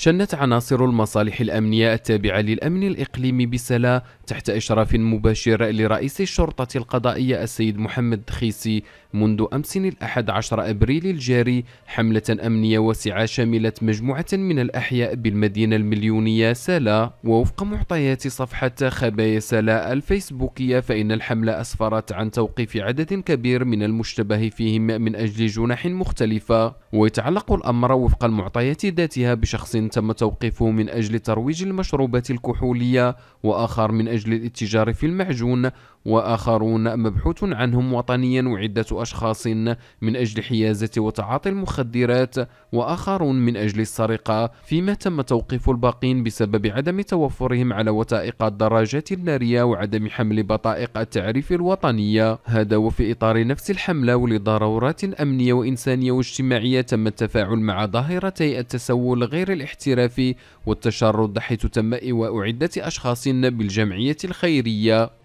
شنت عناصر المصالح الأمنية التابعة للأمن الإقليمي بسلا تحت إشراف مباشر لرئيس الشرطة القضائية السيد محمد دخيسي منذ أمس الأحد عشر أبريل الجاري حملة أمنية واسعة شملت مجموعة من الأحياء بالمدينة المليونية سلا ووفق معطيات صفحة خبايا سلا الفيسبوكية فإن الحملة أسفرت عن توقيف عدد كبير من المشتبه فيهم من أجل جناح مختلفة ويتعلق الأمر وفق المعطيات ذاتها بشخص تم توقيفه من أجل ترويج المشروبات الكحولية وآخر من أجل الاتجار في المعجون وآخرون مبحوث عنهم وطنيا وعدة أشخاص من أجل حيازة وتعاطي المخدرات وآخرون من أجل السرقة فيما تم توقيف الباقين بسبب عدم توفرهم على وثائق الدراجات النارية وعدم حمل بطائق التعريف الوطنية هذا وفي إطار نفس الحملة ولضرورات أمنية وإنسانية واجتماعية تم التفاعل مع ظاهرتي التسول غير الاحتمال الاحترافي والتشرد حيث تم إيواء عدة أشخاص بالجمعية الخيرية